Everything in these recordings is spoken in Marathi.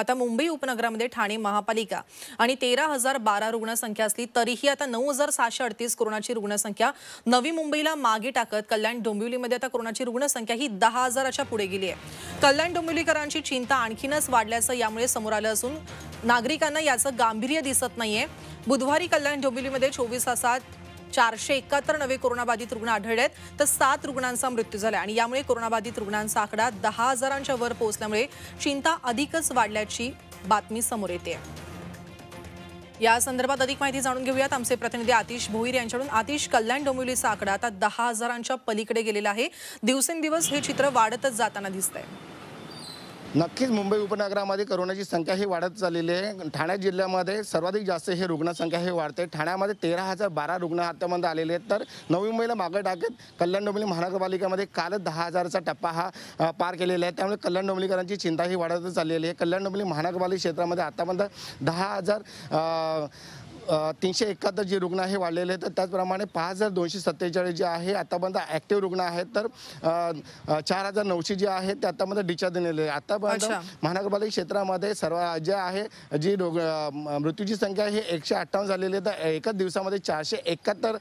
आता मुंबई उपनगरामध्ये ठाणे महापालिका आणि तेरा हजार बारा रुग्णसंख्या असली तरीही आता नऊ हजार सहाशे अडतीस कोरोनाची रुग्णसंख्या नवी मुंबईला मागे टाकत कल्याण डोंबिवलीमध्ये आता कोरोनाची रुग्णसंख्या ही दहा हजाराच्या पुढे गेली आहे कल्याण डोंबिवलीकरांची चिंता आणखीनच वाढल्याचं यामुळे समोर आलं असून नागरिकांना याचं गांभीर्य दिसत नाहीये बुधवारी कल्याण डोंबिवलीमध्ये चोवीस तासात चारशे एकाहत्तर नवे कोरोनाबाधित रुग्ण आढळले आहेत तर सात रुग्णांचा मृत्यू झाला आणि यामुळे कोरोनाबाधित रुग्णांचा आकडा दहा हजारांच्या वर पोहोचल्यामुळे चिंता अधिकच वाढल्याची बातमी समोर येते या संदर्भात अधिक माहिती जाणून घेऊयात आमचे प्रतिनिधी आतिश भोईर यांच्याकडून आतिश कल्याण डोंबिवलीचा आकडा आता दहा हजारांच्या पलीकडे गेलेला आहे दिवसेंदिवस हे चित्र वाढतच जाताना दिसत आहे नक्कीच मुंबई उपनगरामध्ये करोनाची संख्या ही वाढत चाललेली आहे ठाणे जिल्ह्यामध्ये सर्वाधिक जास्त हे रुग्णसंख्या हे वाढते ठाण्यामध्ये तेरा हजार बारा रुग्ण आतापर्यंत आलेले आहेत तर नवी मुंबईला मागं टाकत कल्याण डोंबिवली महानगरपालिकेमध्ये कालच दहा हजारचा टप्पा हा पार केलेला आहे त्यामुळे कल्याण डोंबिवलीकरांची चिंता ही वाढतच चाललेली आहे कल्याण डोंबिवली महानगरपालिका क्षेत्रामध्ये आतापर्यंत दहा हजार तीनशे एकाहत्तर जे रुग्ण आहे वाढलेले आहेत तर त्याचप्रमाणे पाच हजार दोनशे सत्तेचाळीस जे आहे आतापर्यंत ॲक्टिव्ह रुग्ण आहेत तर चार हजार नऊशे जे आहेत ते आतापर्यंत डिचार्ज दिलेले आतापर्यंत महानगरपालिका क्षेत्रामध्ये सर्व जे आहे जी रोग मृत्यूची संख्या ही एकशे अठ्ठावन्न झालेली आहे तर एकाच दिवसामध्ये चारशे एकाहत्तर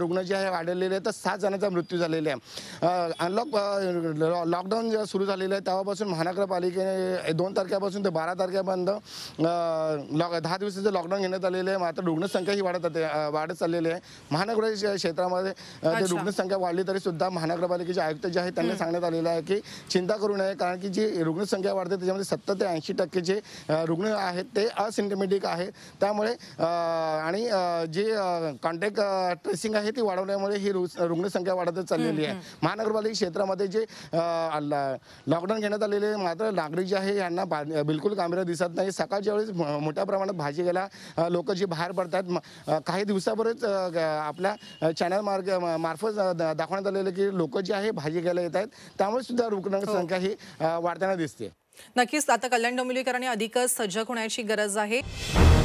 रुग्ण जे आहे वाढलेले आहेत तर सात जणांचा मृत्यू झालेला आहे अनलॉक लॉकडाऊन जेव्हा सुरू झालेलं आहे तेव्हापासून महानगरपालिकेने दोन तारखेपासून ते बारा तारखेपर्यंत लॉक दहा दिवसाचं लॉकडाऊन घेण्यात आलेलं आहे मात्र रुग्णसंख्या ही वाढत वाढत चाललेली आहे महानगर क्षेत्रामध्ये रुग्णसंख्या वाढली तरी सुद्धा महानगरपालिकेचे आयुक्त जे आहेत त्यांना सांगण्यात आलेलं आहे की चिंता करू नये कारण की जी रुग्णसंख्या वाढते त्याच्यामध्ये सत्तर ते ऐंशी टक्के जे रुग्ण आहेत ते असिम्टमेटिक आहेत त्यामुळे आणि जे कॉन्टॅक्ट ट्रेसिंग आहे ती वाढवण्यामुळे ही रुग्णसंख्या वाढतच चाललेली आहे महानगरपालिका क्षेत्रामध्ये जे लॉकडाऊन घेण्यात आलेले मात्र नागरिक जे आहे यांना बिलकुल कामेरा दिसत नाही सकाळच्या वेळेस मोठ्या प्रमाणात भाजी गेला लोक जे बाहेर पडतात काही दिवसाभरच आपल्या चॅनल मार्ग मार्फत दाखवण्यात आलेलं की लोक जे आहे भाजी घ्यायला येत आहेत त्यामुळे सुद्धा रुग्णांची हो. संख्या ही वाढताना दिसते नक्कीच आता कल्याण डोंबिवलीकरांनी अधिकच सजग होण्याची गरज आहे